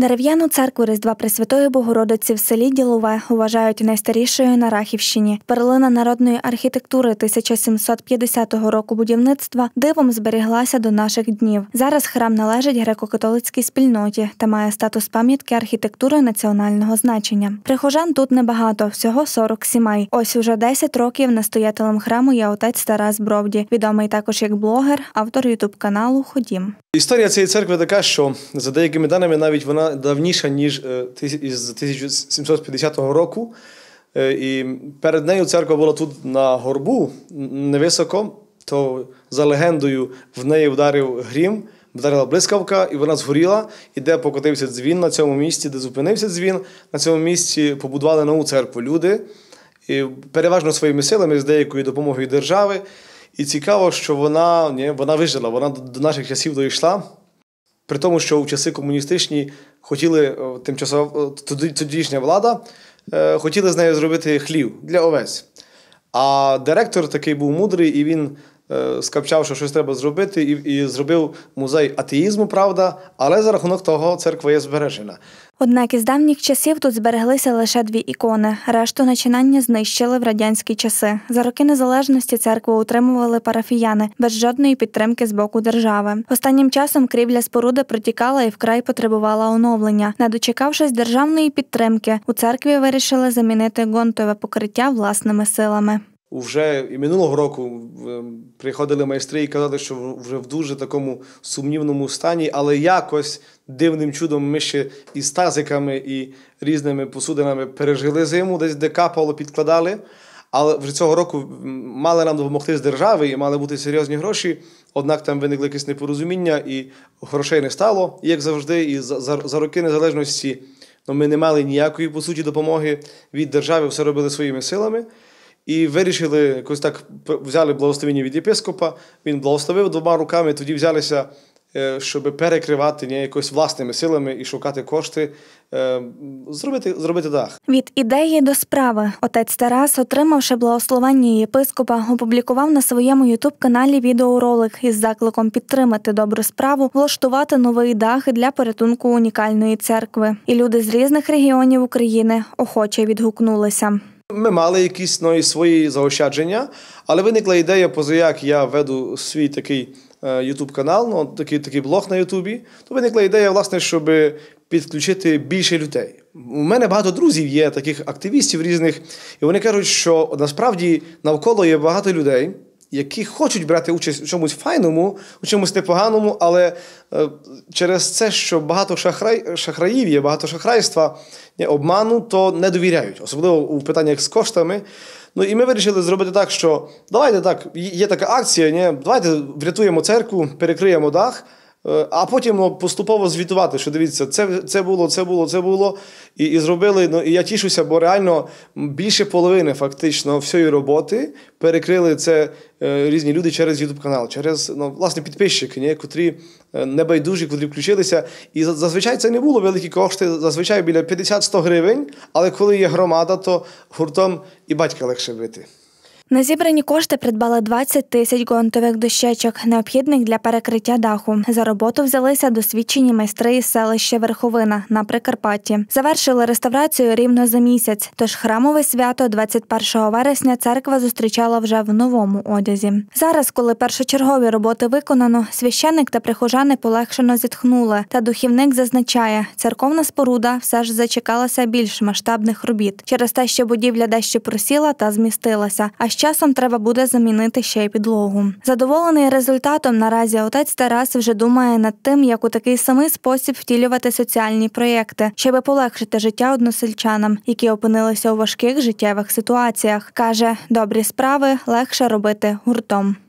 Дерев'яну церкву Різдва Пресвятої Богородиці в селі Ділове вважають найстарішою на Рахівщині. Перлина народної архітектури 1750 року будівництва дивом зберіглася до наших днів. Зараз храм належить греко-католицькій спільноті та має статус пам'ятки архітектури національного значення. Прихожан тут небагато, всього 40 сімей. Ось уже 10 років настоятелем храму є отець Тарас Бровді, відомий також як блогер, автор ютуб каналу Ходім. Історія цієї церкви така, що за деякими даними навіть вона давніша, ніж е, з 1750 року. Е, і перед нею церква була тут на горбу невисоко, то за легендою в неї вдарив грім, вдарила блискавка, і вона згоріла. І де покотився дзвін на цьому місці, де зупинився дзвін, на цьому місці побудували нову церкву люди, і переважно своїми силами з деякою допомогою держави. І цікаво, що вона ні, вона вижила, вона до наших часів дійшла. При тому, що у часи комуністичні хотіли е, тимчасово е, тодішня влада, е, хотіли з нею зробити хлів для овець. А директор такий був мудрий, і він Е, скапчав, що щось треба зробити, і і зробив музей атеїзму, правда, але за рахунок того церква є збережена. Однак із давніх часів тут збереглися лише дві ікони. Решту начинання знищили в радянські часи. За роки незалежності церкву утримували парафіяни без жодної підтримки з боку держави. Останнім часом крівля споруди протікала і вкрай потребувала оновлення. Не дочекавшись державної підтримки, у церкві вирішили замінити гонтове покриття власними силами. Вже і минулого року е, приходили майстри і казали, що вже в дуже такому сумнівному стані, але якось дивним чудом ми ще із тазиками, і різними посудинами пережили зиму, десь де капало, підкладали. Але вже цього року мали нам допомогти з держави і мали бути серйозні гроші. Однак там виникли якісь непорозуміння, і грошей не стало, як завжди, і за, за, за роки незалежності ну, ми не мали ніякої по суті допомоги від держави, все робили своїми силами. І вирішили якось так взяли благословення від єпископа. Він благословив двома руками, тоді взялися, е, щоб перекривати не, якось власними силами і шукати кошти. Е, зробити зробити дах від ідеї до справи. Отець Тарас, отримавши благословення єпископа, опублікував на своєму ютуб-каналі відеоролик із закликом підтримати добру справу, влаштувати новий дах для порятунку унікальної церкви. І люди з різних регіонів України охоче відгукнулися. Ми мали якісь ну, свої заощадження, але виникла ідея, поза як я веду свій такий ютуб е, канал, ну такий такий блог на Ютубі. То виникла ідея, власне, щоб підключити більше людей. У мене багато друзів є, таких активістів різних, і вони кажуть, що насправді навколо є багато людей які хочуть брати участь у чомусь файному, у чомусь непоганому, але е, через це, що багато шахрай, шахраїв є, багато шахрайства обману, то не довіряють, особливо у питаннях з коштами. Ну і ми вирішили зробити так, що давайте так, є така акція, ні, давайте врятуємо церкву, перекриємо дах. Е, а потім ну, поступово звітувати, що дивіться, це це було, це було, це було. І і зробили. Ну і я тішуся, бо реально більше половини фактично всієї роботи перекрили це е, різні люди через youtube канал, через ну, власне підписчики, ні, котрі е, небайдужі, котрі включилися. І зазвичай це не було великі кошти, зазвичай біля 50-100 гривень. Але коли є громада, то гуртом і батька легше бити. На зібрані кошти придбали 20 тисяч гонтових дощечок, необхідних для перекриття даху. За роботу взялися досвідчені майстри із селища Верховина на Прикарпатті. Завершили реставрацію рівно за місяць. Тож храмове свято 21 вересня церква зустрічала вже в новому одязі. Зараз, коли першочергові роботи виконано, священник та прихожани полегшено зітхнули. Та духівник зазначає, церковна споруда все ж зачекалася більш масштабних робіт через те, що будівля дещо просіла та змістилася. А часом треба буде замінити ще й підлогу. Задоволений результатом наразі отець Тарас вже думає над тим, як у такий самий спосіб втілювати соціальні проєкти, щоб полегшити життя односельчанам, які опинилися у важких життєвих ситуаціях. каже добрі справи легше робити гуртом.